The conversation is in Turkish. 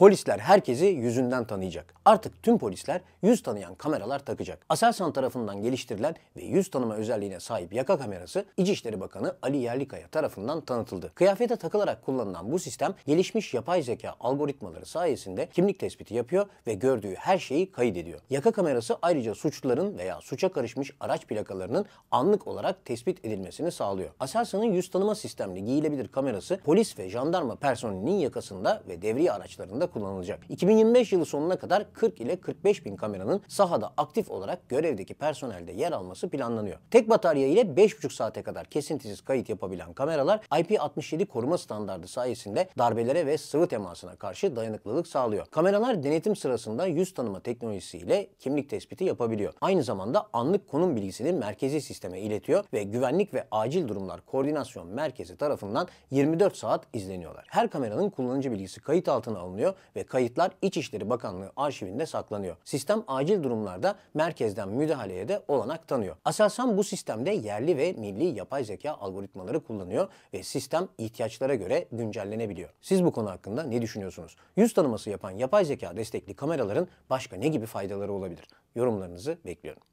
Polisler herkesi yüzünden tanıyacak. Artık tüm polisler yüz tanıyan kameralar takacak. Aselsan tarafından geliştirilen ve yüz tanıma özelliğine sahip yaka kamerası İçişleri Bakanı Ali Yerlikaya tarafından tanıtıldı. Kıyafete takılarak kullanılan bu sistem gelişmiş yapay zeka algoritmaları sayesinde kimlik tespiti yapıyor ve gördüğü her şeyi kaydediyor. Yaka kamerası ayrıca suçluların veya suça karışmış araç plakalarının anlık olarak tespit edilmesini sağlıyor. Aselsan'ın yüz tanıma sistemli giyilebilir kamerası polis ve jandarma personelinin yakasında ve devriye araçlarında kullanılacak. 2025 yılı sonuna kadar 40 ile 45 bin kameranın sahada aktif olarak görevdeki personelde yer alması planlanıyor. Tek batarya ile 5,5 saate kadar kesintisiz kayıt yapabilen kameralar IP67 koruma standardı sayesinde darbelere ve sıvı temasına karşı dayanıklılık sağlıyor. Kameralar denetim sırasında yüz tanıma teknolojisiyle kimlik tespiti yapabiliyor. Aynı zamanda anlık konum bilgisini merkezi sisteme iletiyor ve güvenlik ve acil durumlar koordinasyon merkezi tarafından 24 saat izleniyorlar. Her kameranın kullanıcı bilgisi kayıt altına alınıyor ve kayıtlar İçişleri Bakanlığı arşivinde saklanıyor. Sistem acil durumlarda merkezden müdahaleye de olanak tanıyor. Aselsan bu sistemde yerli ve milli yapay zeka algoritmaları kullanıyor ve sistem ihtiyaçlara göre güncellenebiliyor. Siz bu konu hakkında ne düşünüyorsunuz? Yüz tanıması yapan yapay zeka destekli kameraların başka ne gibi faydaları olabilir? Yorumlarınızı bekliyorum.